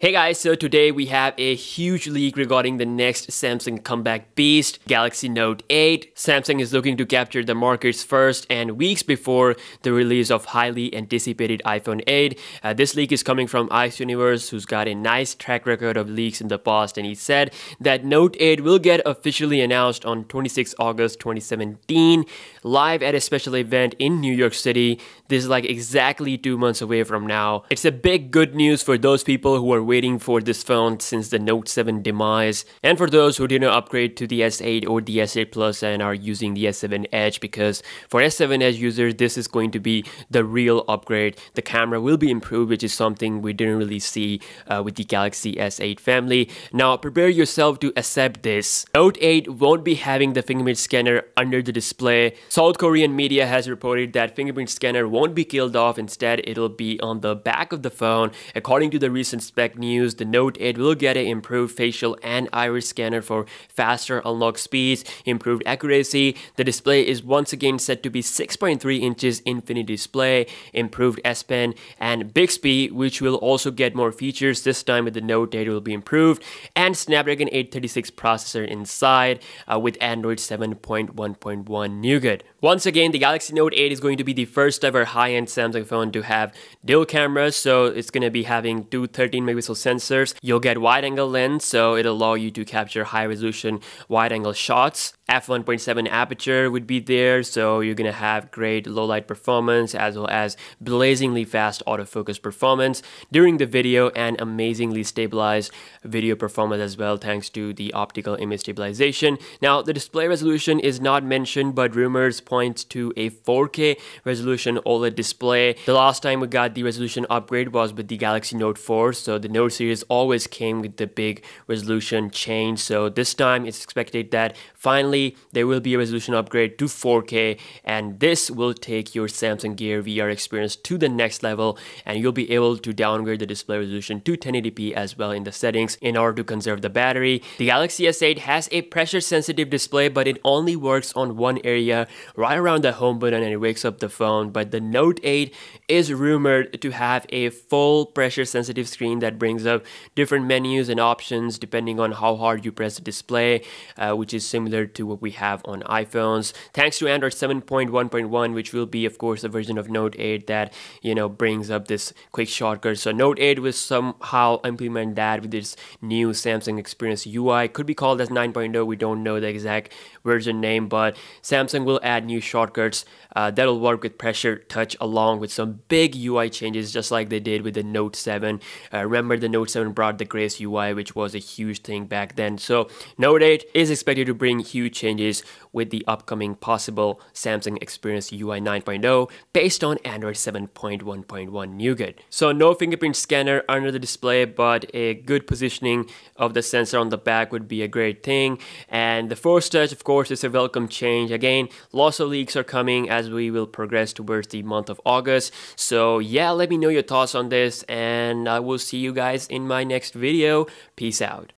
Hey guys, so today we have a huge leak regarding the next Samsung comeback beast, Galaxy Note 8. Samsung is looking to capture the markets first and weeks before the release of highly anticipated iPhone 8. Uh, this leak is coming from Ice Universe, who's got a nice track record of leaks in the past, and he said that Note 8 will get officially announced on 26 August 2017, live at a special event in New York City. This is like exactly two months away from now. It's a big good news for those people who are waiting for this phone since the Note 7 demise, and for those who didn't upgrade to the S8 or the S8 Plus and are using the S7 Edge, because for S7 Edge users, this is going to be the real upgrade. The camera will be improved, which is something we didn't really see uh, with the Galaxy S8 family. Now, prepare yourself to accept this. Note 8 won't be having the fingerprint scanner under the display. South Korean media has reported that fingerprint scanner won't be killed off, instead, it'll be on the back of the phone. According to the recent spec news, the Note 8 will get an improved facial and iris scanner for faster unlock speeds, improved accuracy. The display is once again set to be 6.3 inches infinity display, improved S Pen, and Bixby, which will also get more features. This time with the Note 8 will be improved, and Snapdragon 836 processor inside uh, with Android 7.1.1 Nougat. Once again, the Galaxy Note 8 is going to be the first ever high-end Samsung phone to have dual cameras, so it's going to be having two 13 megapixel megapixel sensors. You'll get wide angle lens, so it'll allow you to capture high resolution wide angle shots f1.7 aperture would be there so you're gonna have great low light performance as well as blazingly fast autofocus performance during the video and amazingly stabilized video performance as well thanks to the optical image stabilization now the display resolution is not mentioned but rumors point to a 4k resolution OLED display the last time we got the resolution upgrade was with the Galaxy Note 4 so the Note series always came with the big resolution change so this time it's expected that finally Finally, there will be a resolution upgrade to 4K and this will take your Samsung Gear VR experience to the next level and you'll be able to downgrade the display resolution to 1080p as well in the settings in order to conserve the battery. The Galaxy S8 has a pressure sensitive display but it only works on one area right around the home button and it wakes up the phone but the Note 8 is rumored to have a full pressure sensitive screen that brings up different menus and options depending on how hard you press the display uh, which is similar to what we have on iPhones. Thanks to Android 7.1.1, which will be, of course, a version of Note 8 that, you know, brings up this quick shortcut. So Note 8 will somehow implement that with this new Samsung Experience UI. Could be called as 9.0. We don't know the exact version name, but Samsung will add new shortcuts uh, that'll work with pressure touch along with some big UI changes, just like they did with the Note 7. Uh, remember, the Note 7 brought the Grace UI, which was a huge thing back then. So Note 8 is expected to bring huge changes with the upcoming possible Samsung Experience UI 9.0 based on Android 7.1.1 NuGet. So no fingerprint scanner under the display, but a good positioning of the sensor on the back would be a great thing. And the force touch, of course, is a welcome change. Again, lots of leaks are coming as we will progress towards the month of August. So yeah, let me know your thoughts on this and I will see you guys in my next video. Peace out.